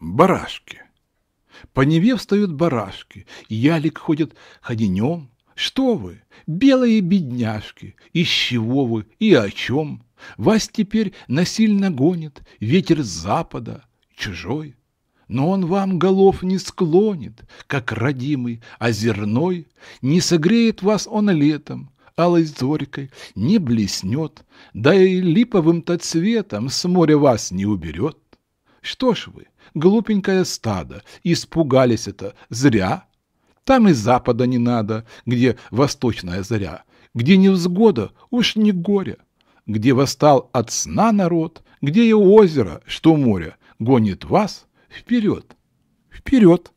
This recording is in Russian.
барашки. По Неве встают барашки, ялик ходит ходенем. Что вы, белые бедняжки, из чего вы и о чем? Вас теперь насильно гонит ветер с запада, чужой. Но он вам голов не склонит, как родимый озерной, а Не согреет вас он летом, алой зорькой не блеснет, Да и липовым-то цветом с моря вас не уберет. Что ж вы, глупенькое стадо, испугались это зря. Там и запада не надо, где восточная заря, где невзгода, уж не горе, где восстал от сна народ, где и озеро, что море, гонит вас вперед, вперед.